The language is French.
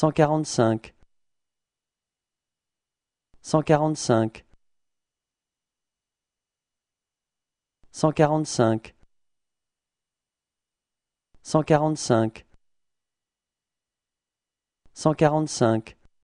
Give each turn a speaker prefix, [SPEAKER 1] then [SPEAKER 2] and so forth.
[SPEAKER 1] cent quarante-cinq cent quarante-cinq cent quarante-cinq cent quarante-cinq cent quarante-cinq